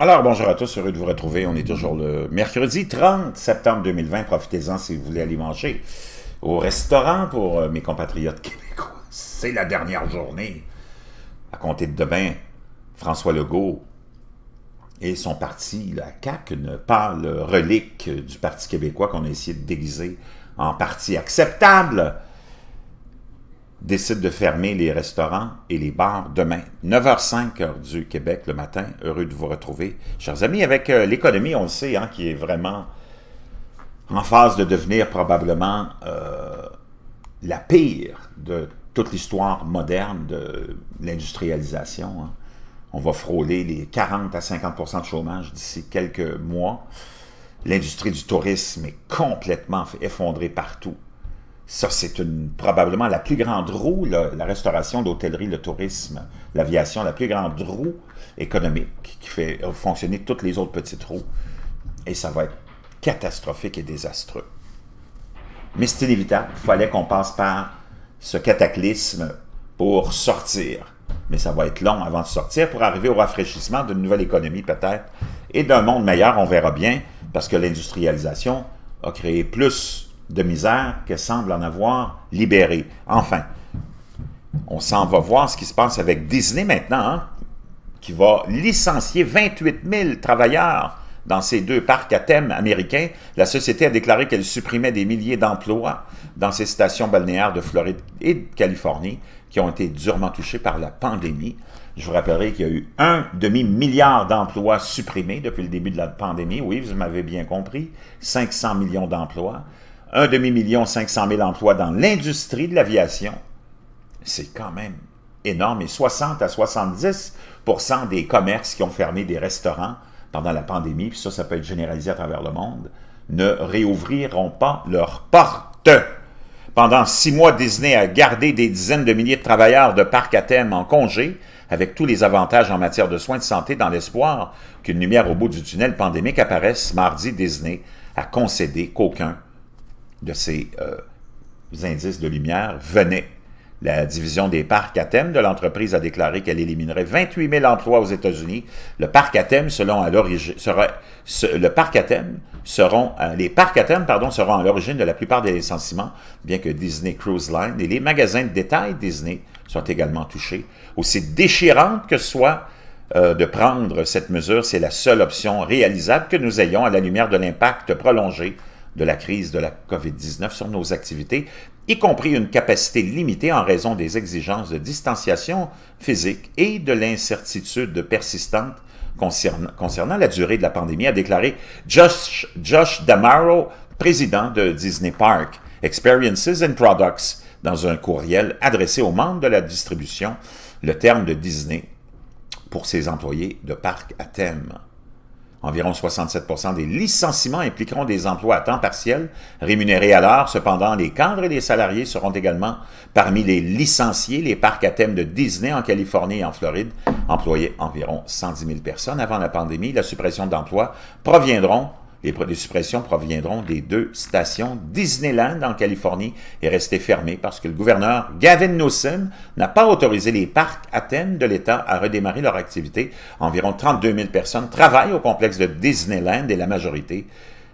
Alors, bonjour à tous, heureux de vous retrouver. On est toujours le mercredi 30 septembre 2020. Profitez-en si vous voulez aller manger au restaurant pour euh, mes compatriotes québécois. C'est la dernière journée. À compter de demain, François Legault et son parti, la CAQ, une pâle relique du Parti québécois qu'on a essayé de déguiser en parti acceptable décide de fermer les restaurants et les bars demain, 9h05 du Québec le matin. Heureux de vous retrouver, chers amis, avec euh, l'économie, on le sait, hein, qui est vraiment en phase de devenir probablement euh, la pire de toute l'histoire moderne de l'industrialisation. Hein. On va frôler les 40 à 50 de chômage d'ici quelques mois. L'industrie du tourisme est complètement effondrée partout ça, c'est probablement la plus grande roue, la restauration, l'hôtellerie, le tourisme, l'aviation, la plus grande roue économique qui fait fonctionner toutes les autres petites roues. Et ça va être catastrophique et désastreux. Mais c'est inévitable. Il fallait qu'on passe par ce cataclysme pour sortir. Mais ça va être long avant de sortir pour arriver au rafraîchissement d'une nouvelle économie peut-être et d'un monde meilleur, on verra bien, parce que l'industrialisation a créé plus de misère que semble en avoir libéré. Enfin, on s'en va voir ce qui se passe avec Disney maintenant, hein, qui va licencier 28 000 travailleurs dans ces deux parcs à thème américains. La société a déclaré qu'elle supprimait des milliers d'emplois dans ces stations balnéaires de Floride et de Californie qui ont été durement touchées par la pandémie. Je vous rappellerai qu'il y a eu un demi-milliard d'emplois supprimés depuis le début de la pandémie. Oui, vous m'avez bien compris. 500 millions d'emplois un demi-million 500 000 emplois dans l'industrie de l'aviation, c'est quand même énorme. Et 60 à 70 des commerces qui ont fermé des restaurants pendant la pandémie, puis ça, ça peut être généralisé à travers le monde, ne réouvriront pas leurs portes. Pendant six mois, Disney a gardé des dizaines de milliers de travailleurs de parc à thème en congé, avec tous les avantages en matière de soins de santé, dans l'espoir qu'une lumière au bout du tunnel pandémique apparaisse. Mardi, Disney a concédé qu'aucun de ces euh, indices de lumière venaient la division des parcs à thème de l'entreprise a déclaré qu'elle éliminerait 28 000 emplois aux États-Unis. Le parc à thème, selon à l'origine, sera, le parc à thème seront, euh, les parcs à thème, pardon, seront à l'origine de la plupart des licenciements, bien que Disney Cruise Line et les magasins de détail Disney soient également touchés. Aussi déchirante que soit euh, de prendre cette mesure, c'est la seule option réalisable que nous ayons à la lumière de l'impact prolongé de la crise de la COVID-19 sur nos activités, y compris une capacité limitée en raison des exigences de distanciation physique et de l'incertitude persistante concernant, la durée de la pandémie, a déclaré Josh, Damaro, président de Disney Park Experiences and Products, dans un courriel adressé aux membres de la distribution, le terme de Disney pour ses employés de parc à thème. Environ 67 des licenciements impliqueront des emplois à temps partiel, rémunérés à l'heure. Cependant, les cadres et les salariés seront également parmi les licenciés. Les parcs à thème de Disney en Californie et en Floride employés environ 110 000 personnes avant la pandémie. La suppression d'emplois proviendront les, suppressions proviendront des deux stations Disneyland en Californie et restées fermées parce que le gouverneur Gavin Newsom n'a pas autorisé les parcs à de l'État à redémarrer leur activité. Environ 32 000 personnes travaillent au complexe de Disneyland et la majorité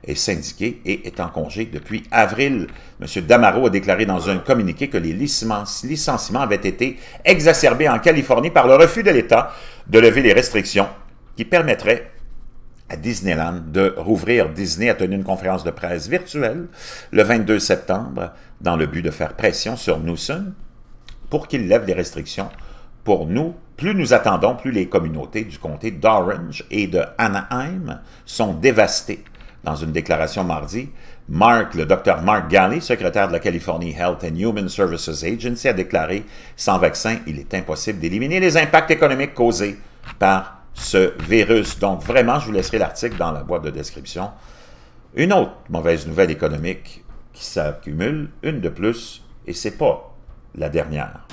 est syndiquée et est en congé depuis avril. M. Damaro a déclaré dans un communiqué que les licenciements avaient été exacerbés en Californie par le refus de l'État de lever les restrictions qui permettraient Disneyland de rouvrir. Disney a tenu une conférence de presse virtuelle le 22 septembre dans le but de faire pression sur Newsom pour qu'il lève les restrictions pour nous. Plus nous attendons, plus les communautés du comté d'Orange et de Anaheim sont dévastées. Dans une déclaration mardi, Mark, le docteur Mark Galley, secrétaire de la California Health and Human Services Agency, a déclaré Sans vaccin, il est impossible d'éliminer les impacts économiques causés par ce virus. Donc vraiment, je vous laisserai l'article dans la boîte de description. Une autre mauvaise nouvelle économique qui s'accumule, une de plus, et ce n'est pas la dernière.